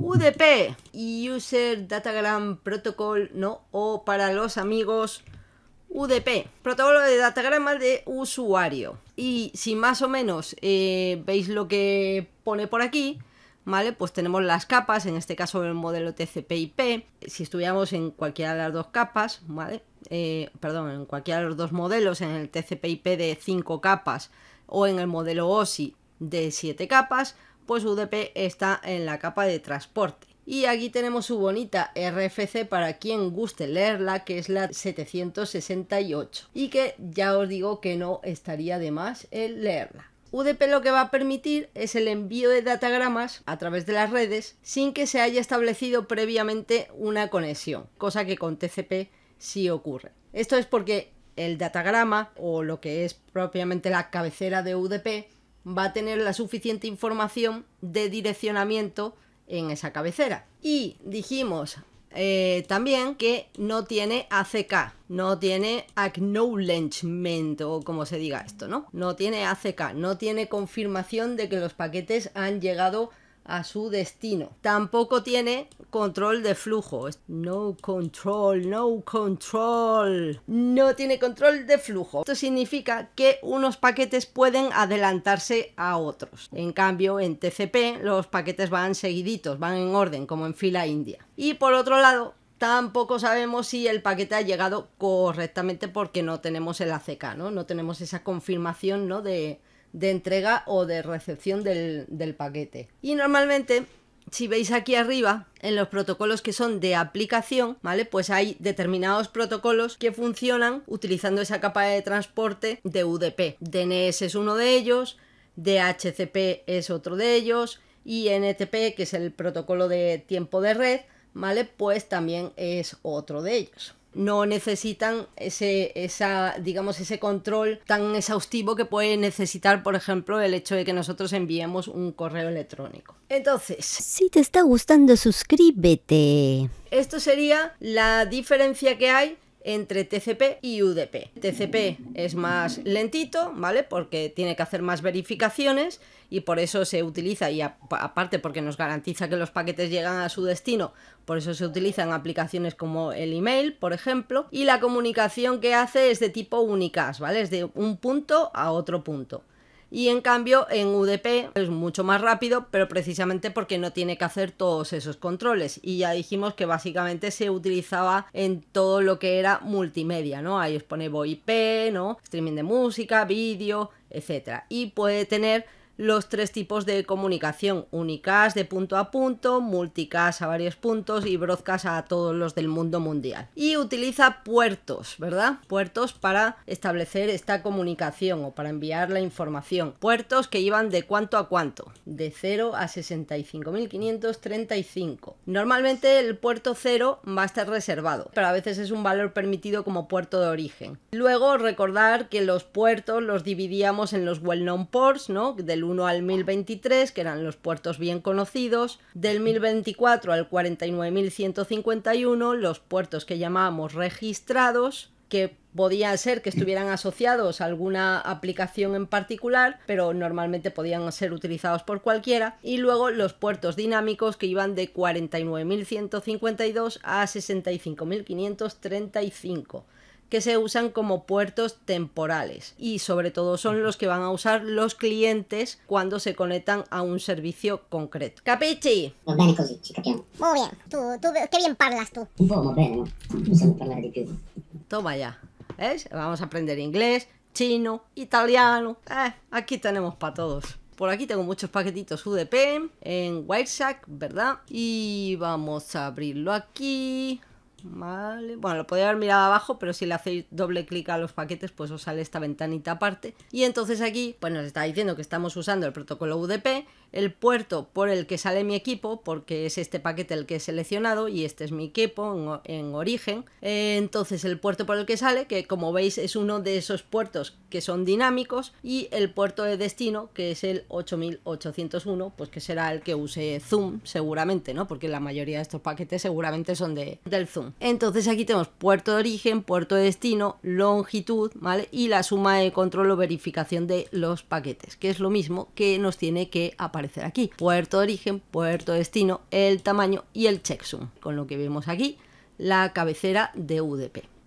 UDP, User Datagram Protocol, ¿no? O para los amigos, UDP, protocolo de datagrama de usuario. Y si más o menos eh, veis lo que pone por aquí, ¿vale? Pues tenemos las capas, en este caso el modelo TCPIP Si estuviéramos en cualquiera de las dos capas, ¿vale? Eh, perdón, en cualquiera de los dos modelos, en el TCPIP de 5 capas o en el modelo OSI de 7 capas, pues UDP está en la capa de transporte. Y aquí tenemos su bonita RFC para quien guste leerla, que es la 768. Y que ya os digo que no estaría de más el leerla. UDP lo que va a permitir es el envío de datagramas a través de las redes sin que se haya establecido previamente una conexión, cosa que con TCP sí ocurre. Esto es porque el datagrama o lo que es propiamente la cabecera de UDP va a tener la suficiente información de direccionamiento en esa cabecera. Y dijimos eh, también que no tiene ACK, no tiene acknowledgement o como se diga esto, ¿no? No tiene ACK, no tiene confirmación de que los paquetes han llegado a a su destino. Tampoco tiene control de flujo. No control, no control. No tiene control de flujo. Esto significa que unos paquetes pueden adelantarse a otros. En cambio, en TCP los paquetes van seguiditos, van en orden, como en fila india. Y por otro lado, tampoco sabemos si el paquete ha llegado correctamente porque no tenemos el ACK, ¿no? No tenemos esa confirmación, ¿no? De, de entrega o de recepción del, paquete. Y normalmente si veis aquí arriba, en los protocolos que son de aplicación, ¿vale? Pues hay determinados protocolos que funcionan utilizando esa capa de transporte de UDP. DNS es uno de ellos, DHCP es otro de ellos, y NTP, que es el protocolo de tiempo de red, ¿vale? Pues también es otro de ellos no necesitan ese, esa, digamos, ese control tan exhaustivo que puede necesitar, por ejemplo, el hecho de que nosotros enviemos un correo electrónico. Entonces, si te está gustando, suscríbete. Esto sería la diferencia que hay entre TCP y UDP. TCP es más lentito, ¿vale? Porque tiene que hacer más verificaciones y por eso se utiliza, y aparte porque nos garantiza que los paquetes llegan a su destino, por eso se utilizan aplicaciones como el email, por ejemplo, y la comunicación que hace es de tipo unicast, ¿vale? Es de un punto a otro punto. Y en cambio en UDP es mucho más rápido, pero precisamente porque no tiene que hacer todos esos controles. Y ya dijimos que básicamente se utilizaba en todo lo que era multimedia, ¿no? Ahí os pone VoIP, ¿no? Streaming de música, vídeo, etcétera. Y puede tener los tres tipos de comunicación, unicast de punto a punto, multicast a varios puntos y broadcast a todos los del mundo mundial. Y utiliza puertos, ¿verdad? Puertos para establecer esta comunicación o para enviar la información. Puertos que iban de cuánto a cuánto, de 0 a 65.535. Normalmente el puerto 0 va a estar reservado, pero a veces es un valor permitido como puerto de origen. Luego recordar que los puertos los dividíamos en los well-known ports, ¿no? Del 1 al 1023, que eran los puertos bien conocidos, del 1024 al 49151, los puertos que llamábamos registrados, que podía ser que mm. estuvieran asociados a alguna aplicación en particular, pero normalmente podían ser utilizados por cualquiera, y luego los puertos dinámicos que iban de 49.152 a 65.535 que se usan como puertos temporales y sobre todo son los que van a usar los clientes cuando se conectan a un servicio concreto. Capichi? Pues Muy bien, qué bien parlas tú. Toma ya. ¿Ves? Vamos a aprender inglés, chino, italiano. Eh, aquí tenemos para todos. Por aquí tengo muchos paquetitos UDP en Wireshark, ¿verdad? Y vamos a abrirlo aquí. Vale, bueno, lo podéis haber mirado abajo, pero si le hacéis doble clic a los paquetes, pues os sale esta ventanita aparte. Y entonces aquí, pues nos está diciendo que estamos usando el protocolo UDP, el puerto por el que sale mi equipo, porque es este paquete el que he seleccionado y este es mi equipo en, origen. Eh, entonces el puerto por el que sale, que como veis es uno de esos puertos que son dinámicos, y el puerto de destino, que es el 8801, pues que será el que use Zoom seguramente, ¿no? Porque la mayoría de estos paquetes seguramente son de, del Zoom. Entonces aquí tenemos puerto de origen, puerto de destino, longitud, ¿vale? Y la suma de control o verificación de los paquetes, que es lo mismo que nos tiene que aparecer aquí. Puerto de origen, puerto de destino, el tamaño y el checksum, con lo que vemos aquí la cabecera de UDP.